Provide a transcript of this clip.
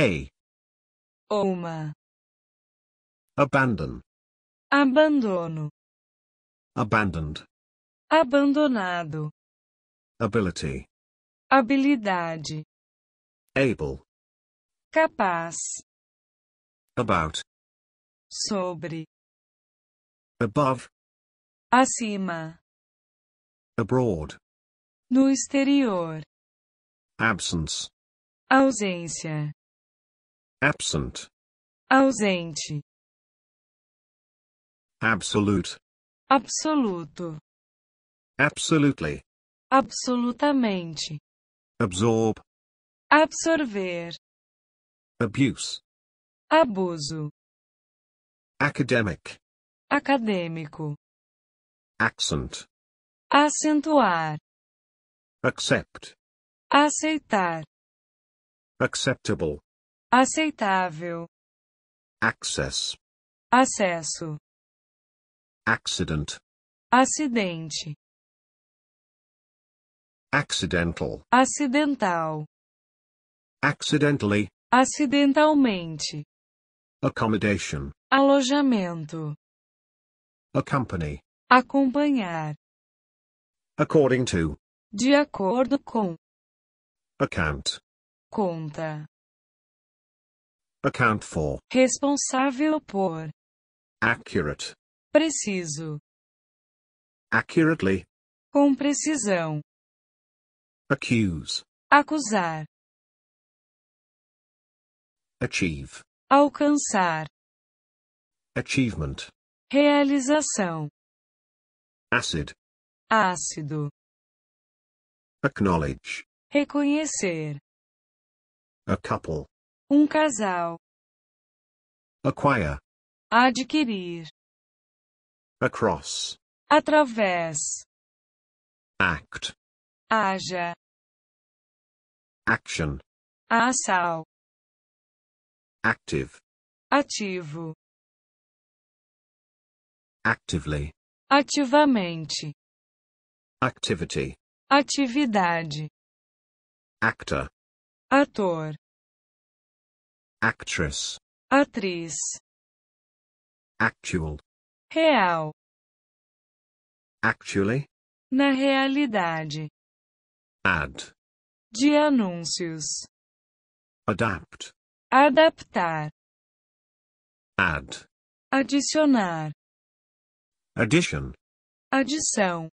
A. Uma. Abandon. Abandono. Abandoned. Abandonado. Ability. Habilidade. Able. Capaz. About. Sobre. Above. Acima. Abroad. No exterior. Absence. Ausência absent, ausente, absolute, absoluto, absolutely, absolutamente, absorb, absorver, abuse, abuso, academic, acadêmico, accent, acentuar, accept, aceitar, acceptable, aceitável, access, acesso, accident, acidente, accidental, acidental, accidentally, acidentalmente, accommodation, alojamento, accompany, acompanhar, according to, de acordo com, account, conta account for, responsável por, accurate, preciso, accurately, com precisão, accuse, acusar, achieve, alcançar, achievement, realização, acid, ácido, acknowledge, reconhecer, a couple, um casal. Acquire. Adquirir. Across. Através. Act. Haja. Action. Ação. Active. Ativo. Actively. Ativamente. Activity. Atividade. Actor. Ator. Actress. Atriz. Actual. Real. Actually. Na realidade. Ad. De anúncios. Adapt. Adaptar. Add. Adicionar. Addition. Adição.